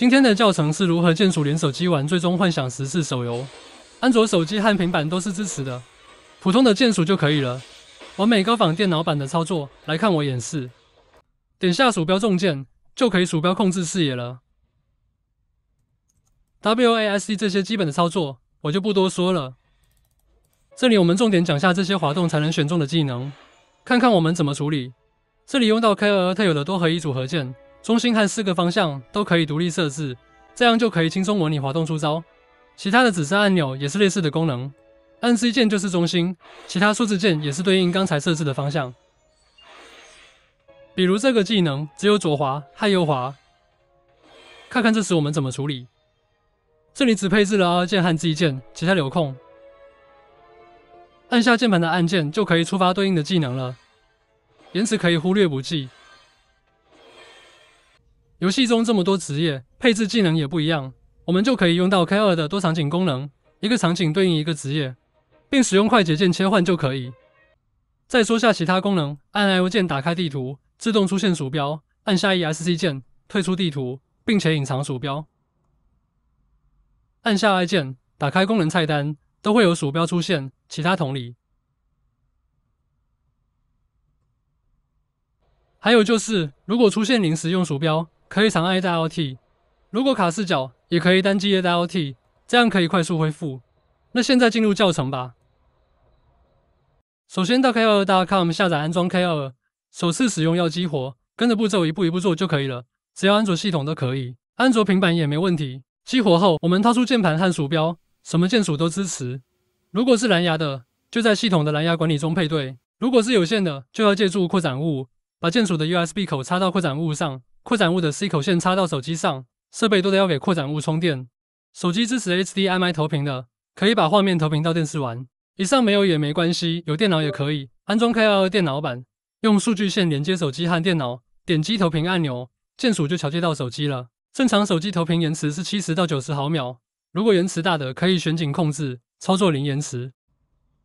今天的教程是如何键鼠联手机玩《最终幻想十四》手游，安卓手机和平板都是支持的，普通的键鼠就可以了。完美高仿电脑版的操作，来看我演示。点下鼠标中键就可以鼠标控制视野了。WASD 这些基本的操作我就不多说了。这里我们重点讲下这些滑动才能选中的技能，看看我们怎么处理。这里用到《凯二特有的多合一组合键。中心和四个方向都可以独立设置，这样就可以轻松模拟滑动出招。其他的紫色按钮也是类似的功能，按 C 键就是中心，其他数字键也是对应刚才设置的方向。比如这个技能只有左滑和右滑，看看这时我们怎么处理。这里只配置了 R 键和 Z 键，其他留空。按下键盘的按键就可以触发对应的技能了，延迟可以忽略不计。游戏中这么多职业，配置技能也不一样，我们就可以用到 K 二的多场景功能，一个场景对应一个职业，并使用快捷键切换就可以。再说下其他功能，按 L 键打开地图，自动出现鼠标，按下 ESC 键退出地图，并且隐藏鼠标。按下 I 键打开功能菜单，都会有鼠标出现，其他同理。还有就是，如果出现临时用鼠标。可以长按 Alt，如果卡视角也可以单击 Alt，这样可以快速恢复。那现在进入教程吧。首先到 K2.2.com 下载安装 K2.2，首次使用要激活，跟着步骤一步一步做就可以了。只要安卓系统都可以，安卓平板也没问题。激活后，我们掏出键盘和鼠标，什么键鼠都支持。如果是蓝牙的，就在系统的蓝牙管理中配对；如果是有线的，就要借助扩展物，把键鼠的 USB 口插到扩展物上。扩展坞的 C 口线插到手机上，设备多的要给扩展坞充电。手机支持 HDMI 投屏的，可以把画面投屏到电视玩。以上没有也没关系，有电脑也可以安装 K 二电脑版，用数据线连接手机和电脑，点击投屏按钮，键鼠就调接到手机了。正常手机投屏延迟是七十到九十毫秒，如果延迟大的可以选景控制，操作零延迟。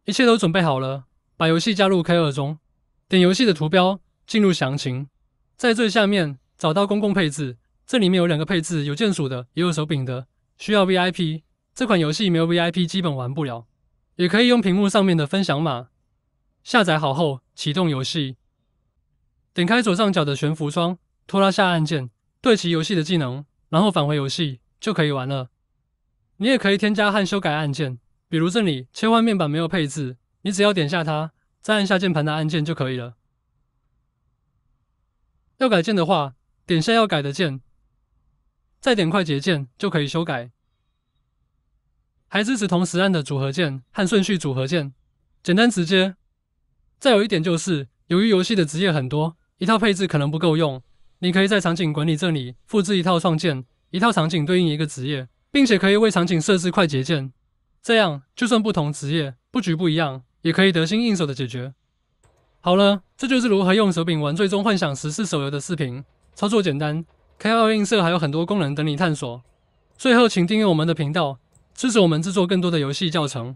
一切都准备好了，把游戏加入 K 二中，点游戏的图标进入详情，在最下面。找到公共配置，这里面有两个配置，有键鼠的，也有手柄的。需要 VIP，这款游戏没有 VIP 基本玩不了。也可以用屏幕上面的分享码下载好后启动游戏，点开左上角的悬浮窗，拖拉下按键对齐游戏的技能，然后返回游戏就可以玩了。你也可以添加和修改按键，比如这里切换面板没有配置，你只要点下它，再按下键盘的按键就可以了。要改键的话。点下要改的键，再点快捷键就可以修改。还支持同时按的组合键和顺序组合键，简单直接。再有一点就是，由于游戏的职业很多，一套配置可能不够用，你可以在场景管理这里复制一套创建，一套场景对应一个职业，并且可以为场景设置快捷键，这样就算不同职业布局不一样，也可以得心应手的解决。好了，这就是如何用手柄玩《最终幻想十四》手游的视频。操作简单，K L 映射还有很多功能等你探索。最后，请订阅我们的频道，支持我们制作更多的游戏教程。